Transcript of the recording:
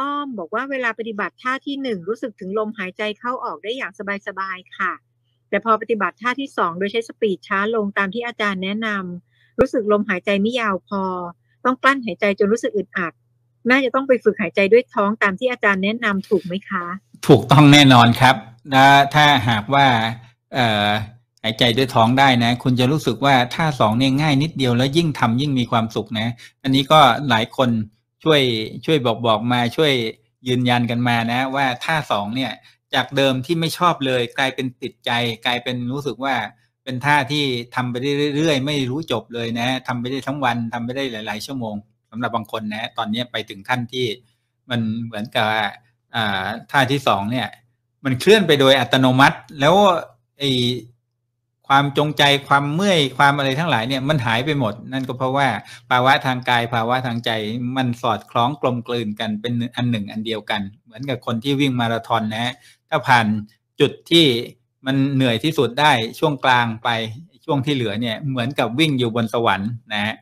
อ้อมบอกว่าเวลาปฏิบัติท่าที่หนึ่งรู้สึกถึงลมหายใจเข้าออกได้อย่างสบายๆ ค่ะ แต่พอปฏิบัติท่าที่สองโดยใช้สปีดช้าลงตามที่อาจารย์แนะนำรู้สึกลมหายใจไม่ยาวพอ ต้องกลั้นหายใจจนรู้สึกอึดอัดน่าจะต้องไปฝึกหายใจด้วยท้องตามที่อาจารย์แนะนำถูกไหมคะ ถูกต้องแน่นอนครับถ้าถ้าหากว่าหายใจด้วยท้องได้นะ คุณจะรู้สึกว่าท่าสองเนี่ยง่ายนิดเดียวแล้วยิ่งทำยิ่งมีความสุขนะ อันนี้ก็หลายคนช่วยช่วยบอกบอกมาช่วยยืนยันกันมานะ ว่าท่าสองเนี่ย จากเดิมที่ไม่ชอบเลย กลายเป็นติดใจ กลายเป็นรู้สึกว่าเป็นท่าที่ทำไปเรื่อยๆ ไม่รู้จบเลยนะ ทำไปได้ทั้งวันทำไปได้หลายๆ ชั่วโมง สำหรับบางคนนะ ตอนนี้ไปถึงขั้นที่มันเหมือนกับท่าที่สองเนี่ย มันเคลื่อนไปโดยอัตโนมัติ แล้วไอความจงใจความเมื่อยความอะไรทั้งหลายเนี่ยมันหายไปหมด นั่นก็เพราะว่าภาวะทางกาย ภาวะทางใจมันสอดคล้องกลมกลืนกันเป็นอันหนึ่งอันเดียวกัน เหมือนกับคนที่วิ่งมาราธอนนะถ้าผ่านจุดที่มันเหนื่อยที่สุดได้ช่วงกลางไปช่วงที่เหลือเนี่ย เหมือนกับวิ่งอยู่บนสวรรค์นะฮะ